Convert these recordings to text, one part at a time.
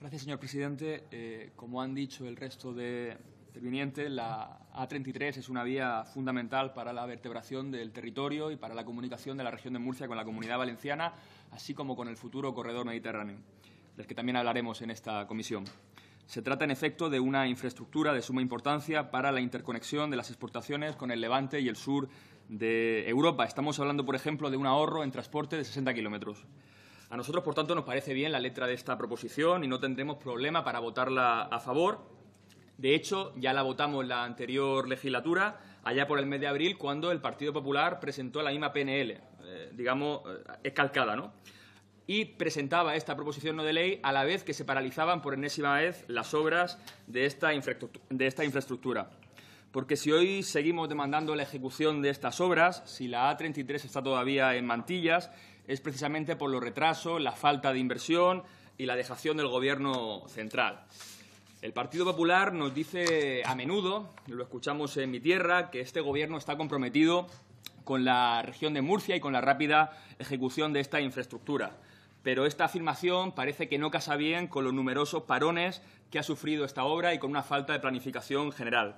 Gracias, señor presidente. Eh, como han dicho el resto de intervinientes, la A33 es una vía fundamental para la vertebración del territorio y para la comunicación de la región de Murcia con la comunidad valenciana, así como con el futuro corredor mediterráneo, del que también hablaremos en esta comisión. Se trata, en efecto, de una infraestructura de suma importancia para la interconexión de las exportaciones con el levante y el sur de Europa. Estamos hablando, por ejemplo, de un ahorro en transporte de 60 kilómetros. A nosotros, por tanto, nos parece bien la letra de esta proposición y no tendremos problema para votarla a favor. De hecho, ya la votamos en la anterior legislatura, allá por el mes de abril, cuando el Partido Popular presentó la misma PNL, eh, digamos, eh, escalcada, ¿no? y presentaba esta proposición no de ley a la vez que se paralizaban por enésima vez las obras De esta infraestructura. Porque si hoy seguimos demandando la ejecución de estas obras, si la A33 está todavía en mantillas, es precisamente por los retrasos, la falta de inversión y la dejación del Gobierno central. El Partido Popular nos dice a menudo, lo escuchamos en mi tierra, que este Gobierno está comprometido con la región de Murcia y con la rápida ejecución de esta infraestructura. Pero esta afirmación parece que no casa bien con los numerosos parones que ha sufrido esta obra y con una falta de planificación general.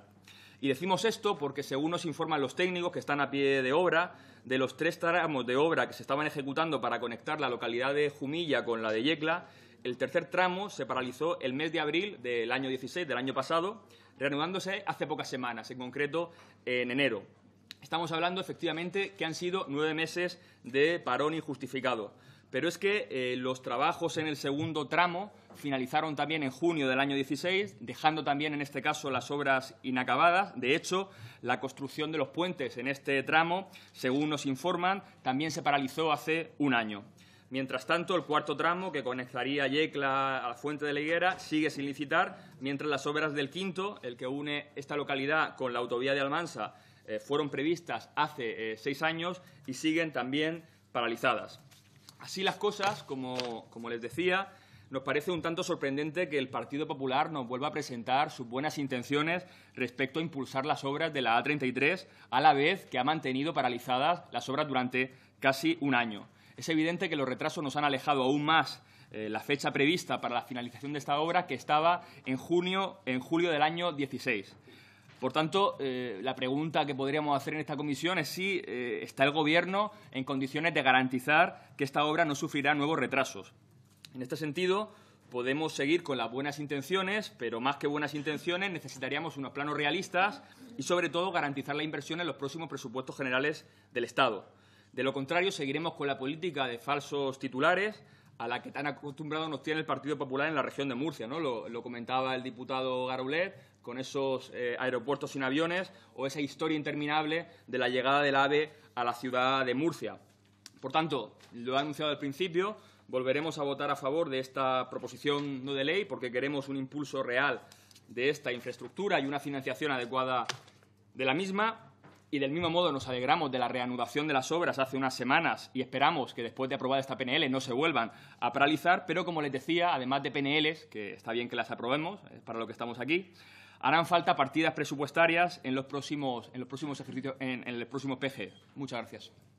Y decimos esto porque, según nos informan los técnicos que están a pie de obra, de los tres tramos de obra que se estaban ejecutando para conectar la localidad de Jumilla con la de Yecla, el tercer tramo se paralizó el mes de abril del año 16, del año pasado, reanudándose hace pocas semanas, en concreto en enero. Estamos hablando, efectivamente, que han sido nueve meses de parón injustificado. Pero es que eh, los trabajos en el segundo tramo finalizaron también en junio del año 16, dejando también en este caso las obras inacabadas. De hecho, la construcción de los puentes en este tramo, según nos informan, también se paralizó hace un año. Mientras tanto, el cuarto tramo, que conectaría Yecla a la Fuente de la Higuera, sigue sin licitar, mientras las obras del quinto, el que une esta localidad con la autovía de Almansa, eh, fueron previstas hace eh, seis años y siguen también paralizadas. Así las cosas, como, les decía, nos parece un tanto sorprendente que el Partido Popular nos vuelva a presentar sus buenas intenciones respecto a impulsar las obras de la A33, a la vez que ha mantenido paralizadas las obras durante casi un año. Es evidente que los retrasos nos han alejado aún más eh, la fecha prevista para la finalización de esta obra, que estaba en, junio, en julio del año 16. Por tanto, eh, la pregunta que podríamos hacer en esta comisión es si eh, está el Gobierno en condiciones de garantizar que esta obra no sufrirá nuevos retrasos. En este sentido, podemos seguir con las buenas intenciones, pero más que buenas intenciones necesitaríamos unos planos realistas y, sobre todo, garantizar la inversión en los próximos presupuestos generales del Estado. De lo contrario, seguiremos con la política de falsos titulares, a la que tan acostumbrado nos tiene el Partido Popular en la región de Murcia. ¿no? Lo, comentaba el diputado Garoulet con esos eh, aeropuertos sin aviones o esa historia interminable de la llegada del AVE a la ciudad de Murcia. Por tanto, lo he anunciado al principio, volveremos a votar a favor de esta proposición no de ley porque queremos un impulso real de esta infraestructura y una financiación adecuada de la misma y del mismo modo nos alegramos de la reanudación de las obras hace unas semanas y esperamos que después de aprobar esta PNL no se vuelvan a paralizar, pero como les decía, además de PNLs, que está bien que las aprobemos, es para lo que estamos aquí, harán falta partidas presupuestarias en los próximos, en los próximos ejercicios, el próximo PG. Muchas gracias.